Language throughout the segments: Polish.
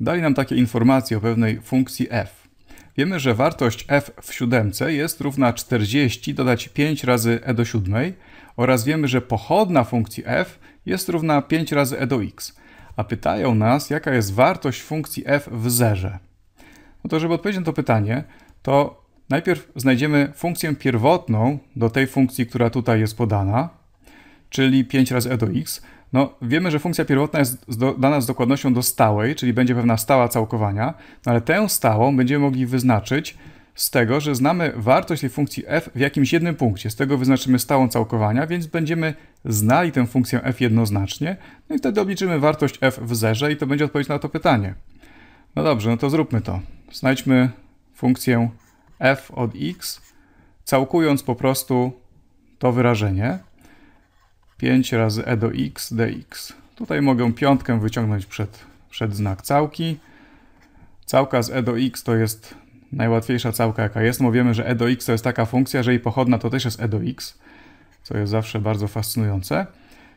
dali nam takie informacje o pewnej funkcji f. Wiemy, że wartość f w siódemce jest równa 40 dodać 5 razy e do siódmej oraz wiemy, że pochodna funkcji f jest równa 5 razy e do x. A pytają nas, jaka jest wartość funkcji f w zerze. No to żeby odpowiedzieć na to pytanie, to najpierw znajdziemy funkcję pierwotną do tej funkcji, która tutaj jest podana, czyli 5 razy e do x, no, wiemy, że funkcja pierwotna jest dana z dokładnością do stałej, czyli będzie pewna stała całkowania, no ale tę stałą będziemy mogli wyznaczyć z tego, że znamy wartość tej funkcji f w jakimś jednym punkcie. Z tego wyznaczymy stałą całkowania, więc będziemy znali tę funkcję f jednoznacznie, no i wtedy obliczymy wartość f w zerze i to będzie odpowiedź na to pytanie. No dobrze, no to zróbmy to. Znajdźmy funkcję f od x, całkując po prostu to wyrażenie. 5 razy e do x dx. Tutaj mogę piątkę wyciągnąć przed, przed znak całki. Całka z e do x to jest najłatwiejsza całka jaka jest. Bo no, wiemy, że e do x to jest taka funkcja, że jej pochodna to też jest e do x, co jest zawsze bardzo fascynujące.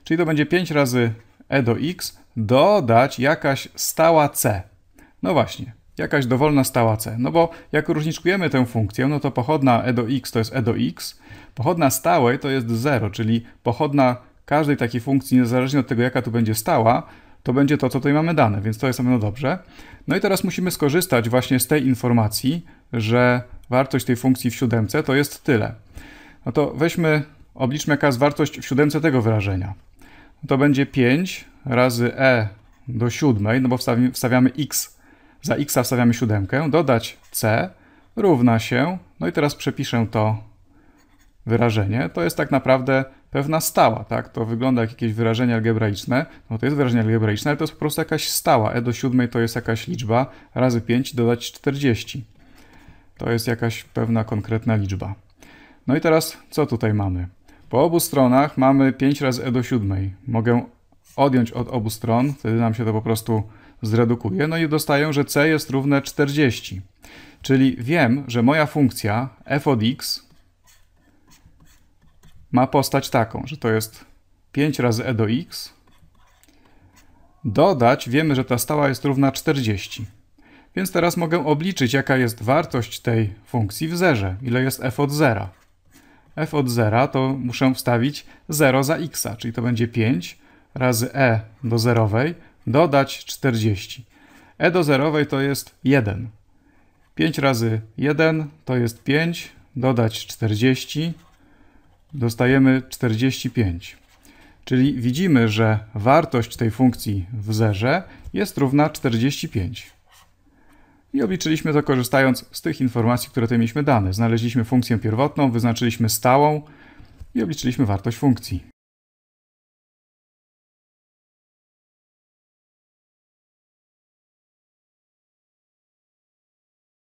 Czyli to będzie 5 razy e do x dodać jakaś stała c. No właśnie, jakaś dowolna stała c. No bo jak różniczkujemy tę funkcję, no to pochodna e do x to jest e do x, pochodna stałej to jest 0, czyli pochodna każdej takiej funkcji, niezależnie od tego, jaka tu będzie stała, to będzie to, co tutaj mamy dane, więc to jest na dobrze. No i teraz musimy skorzystać właśnie z tej informacji, że wartość tej funkcji w siódemce to jest tyle. No to weźmy, obliczmy jaka jest wartość w siódemce tego wyrażenia. To będzie 5 razy e do siódmej, no bo wstawiamy, wstawiamy x, za x wstawiamy siódemkę, dodać c równa się, no i teraz przepiszę to wyrażenie. To jest tak naprawdę pewna stała, tak? To wygląda jak jakieś wyrażenie algebraiczne, no to jest wyrażenie algebraiczne, ale to jest po prostu jakaś stała. E do siódmej to jest jakaś liczba, razy 5 dodać 40. To jest jakaś pewna konkretna liczba. No i teraz co tutaj mamy? Po obu stronach mamy 5 razy e do siódmej. Mogę odjąć od obu stron, wtedy nam się to po prostu zredukuje, no i dostaję, że c jest równe 40. Czyli wiem, że moja funkcja f od x ma postać taką, że to jest 5 razy e do x. Dodać, wiemy, że ta stała jest równa 40. Więc teraz mogę obliczyć, jaka jest wartość tej funkcji w zerze, ile jest f od zera. f od zera to muszę wstawić 0 za x, czyli to będzie 5 razy e do zerowej, dodać 40. e do zerowej to jest 1. 5 razy 1 to jest 5, dodać 40 dostajemy 45. Czyli widzimy, że wartość tej funkcji w zerze jest równa 45. I obliczyliśmy to korzystając z tych informacji, które tutaj mieliśmy dane. Znaleźliśmy funkcję pierwotną, wyznaczyliśmy stałą i obliczyliśmy wartość funkcji.